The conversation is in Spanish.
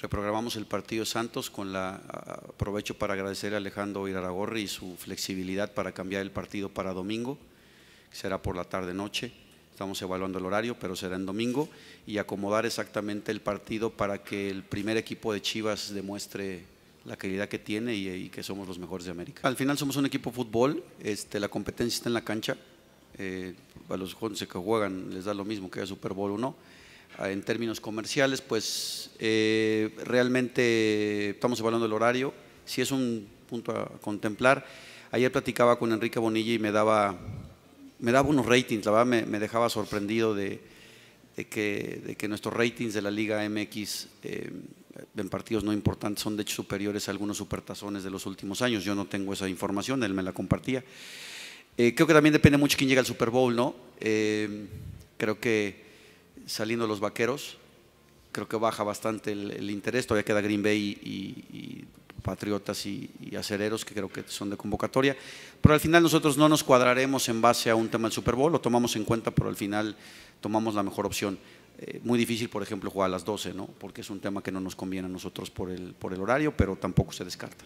reprogramamos el partido Santos con la aprovecho para agradecer a Alejandro Iraragorri y su flexibilidad para cambiar el partido para domingo, que será por la tarde noche. Estamos evaluando el horario, pero será en domingo y acomodar exactamente el partido para que el primer equipo de Chivas demuestre la calidad que tiene y, que somos los mejores de América. Al final somos un equipo de fútbol, este, la competencia está en la cancha. Eh, a los jóvenes que juegan les da lo mismo que haya Super Bowl o no eh, en términos comerciales, pues eh, realmente estamos evaluando el horario, si es un punto a contemplar. Ayer platicaba con Enrique Bonilla y me daba, me daba unos ratings, la verdad me, dejaba sorprendido de, que, nuestros ratings de la Liga MX eh, en partidos no importantes son de hecho superiores a algunos supertazones de los últimos años. Yo no tengo esa información, él me la compartía. creo que también depende mucho quién llega al Super Bowl, ¿no? creo que saliendo los vaqueros. Creo que baja bastante el, interés. Todavía queda Green Bay y, Patriotas y, Acereros, que creo que son de convocatoria. Pero al final nosotros no nos cuadraremos en base a un tema del Super Bowl, lo tomamos en cuenta, pero al final tomamos la mejor opción. Eh, muy difícil, por ejemplo, jugar a las 12, ¿no? porque es un tema que no nos conviene a nosotros por el, por el horario, pero tampoco se descarta.